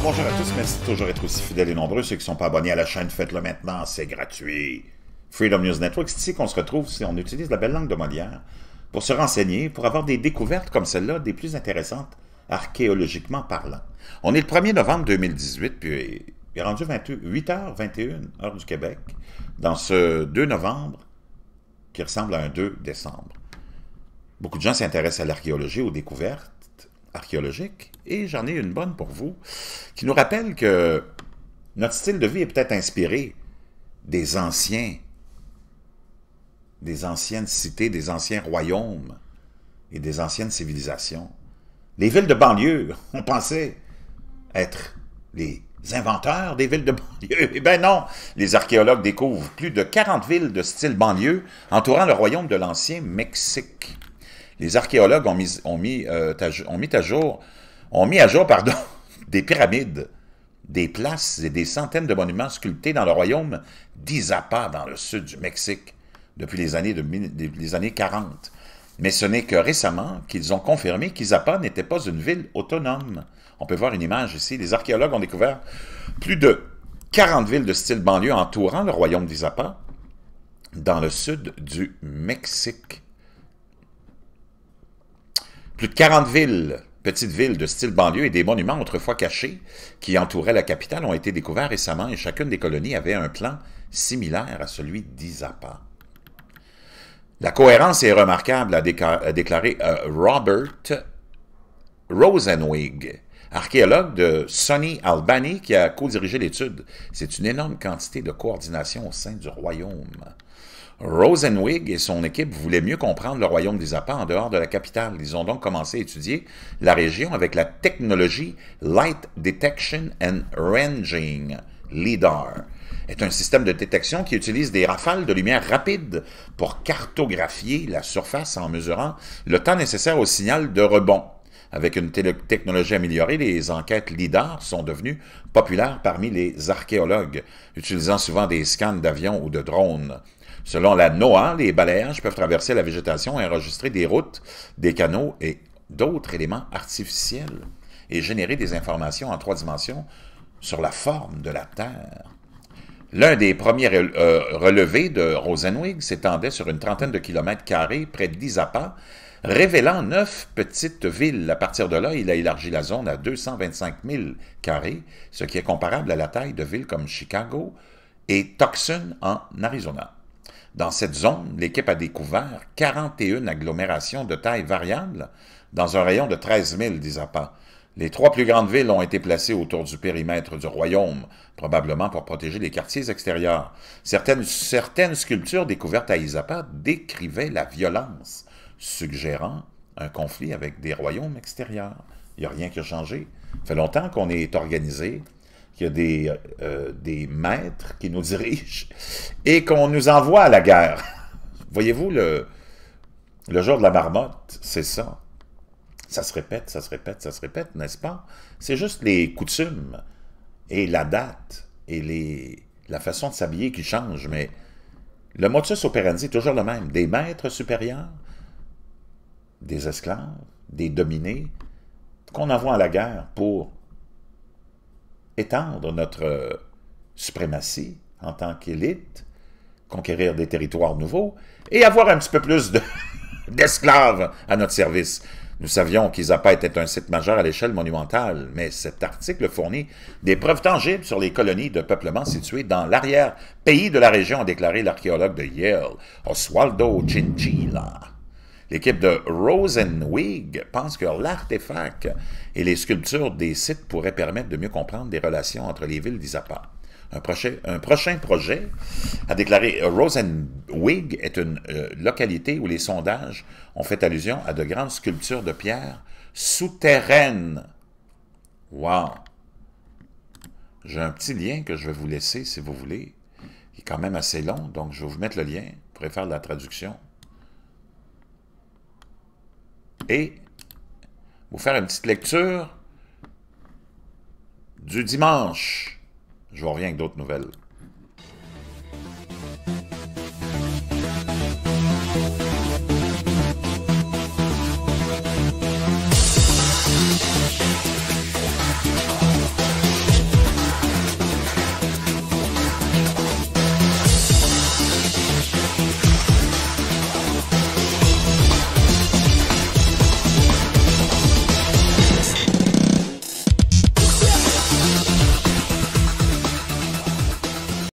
bonjour à tous, merci de toujours être aussi fidèles et nombreux. Ceux qui ne sont pas abonnés à la chaîne, faites-le maintenant, c'est gratuit. Freedom News Network, c'est ici qu'on se retrouve si on utilise la belle langue de Molière pour se renseigner, pour avoir des découvertes comme celle-là, des plus intéressantes archéologiquement parlant. On est le 1er novembre 2018, puis il est rendu 8h21, heure du Québec, dans ce 2 novembre qui ressemble à un 2 décembre. Beaucoup de gens s'intéressent à l'archéologie, aux découvertes, archéologique, et j'en ai une bonne pour vous, qui nous rappelle que notre style de vie est peut-être inspiré des anciens, des anciennes cités, des anciens royaumes et des anciennes civilisations. Les villes de banlieue, on pensait être les inventeurs des villes de banlieue. Eh bien non, les archéologues découvrent plus de 40 villes de style banlieue entourant le royaume de l'ancien Mexique les archéologues ont mis, ont mis, euh, mis, à jour, ont mis à jour pardon, des pyramides, des places et des centaines de monuments sculptés dans le royaume d'Izapa, dans le sud du Mexique, depuis les années, les années 40. Mais ce n'est que récemment qu'ils ont confirmé qu'Izapa n'était pas une ville autonome. On peut voir une image ici. Les archéologues ont découvert plus de 40 villes de style banlieue entourant le royaume d'Izapa, dans le sud du Mexique. Plus de 40 villes, petites villes de style banlieue et des monuments autrefois cachés qui entouraient la capitale ont été découverts récemment et chacune des colonies avait un plan similaire à celui d'Izapa. La cohérence est remarquable, a, déclaré euh, Robert Rosenwig, archéologue de Sonny Albany qui a co-dirigé l'étude. C'est une énorme quantité de coordination au sein du royaume. Rosenwig et son équipe voulaient mieux comprendre le royaume des appâts en dehors de la capitale. Ils ont donc commencé à étudier la région avec la technologie Light Detection and Ranging LIDAR C'est un système de détection qui utilise des rafales de lumière rapide pour cartographier la surface en mesurant le temps nécessaire au signal de rebond. Avec une technologie améliorée, les enquêtes LIDAR sont devenues populaires parmi les archéologues, utilisant souvent des scans d'avions ou de drones. Selon la NOAA, les balayages peuvent traverser la végétation et enregistrer des routes, des canaux et d'autres éléments artificiels et générer des informations en trois dimensions sur la forme de la Terre. L'un des premiers euh, relevés de Rosenwig s'étendait sur une trentaine de kilomètres carrés près d'Isapa, révélant neuf petites villes. À partir de là, il a élargi la zone à 225 000 carrés, ce qui est comparable à la taille de villes comme Chicago et Tucson en Arizona. Dans cette zone, l'équipe a découvert 41 agglomérations de taille variable dans un rayon de 13 000 des Les trois plus grandes villes ont été placées autour du périmètre du royaume, probablement pour protéger les quartiers extérieurs. Certaines, certaines sculptures découvertes à Isapa décrivaient la violence, suggérant un conflit avec des royaumes extérieurs. Il n'y a rien qui a changé. Ça fait longtemps qu'on est organisé des, euh, des maîtres qui nous dirigent et qu'on nous envoie à la guerre. Voyez-vous, le, le jour de la marmotte, c'est ça. Ça se répète, ça se répète, ça se répète, n'est-ce pas? C'est juste les coutumes et la date et les, la façon de s'habiller qui change, mais le motus operandi est toujours le même. Des maîtres supérieurs, des esclaves, des dominés, qu'on envoie à la guerre pour étendre notre suprématie en tant qu'élite, conquérir des territoires nouveaux et avoir un petit peu plus d'esclaves à notre service. Nous savions qu'Isapa était un site majeur à l'échelle monumentale, mais cet article fournit des preuves tangibles sur les colonies de peuplement situées dans l'arrière-pays de la région, a déclaré l'archéologue de Yale, Oswaldo Chinchilla. L'équipe de Rosenwig pense que l'artefact et les sculptures des sites pourraient permettre de mieux comprendre les relations entre les villes d'Isapa. Un prochain, un prochain projet, a déclaré Rosenwig, est une euh, localité où les sondages ont fait allusion à de grandes sculptures de pierre souterraines. Wow! J'ai un petit lien que je vais vous laisser si vous voulez, Il est quand même assez long, donc je vais vous mettre le lien. Vous pourrez faire la traduction et vous faire une petite lecture du dimanche. Je vous reviens avec d'autres nouvelles.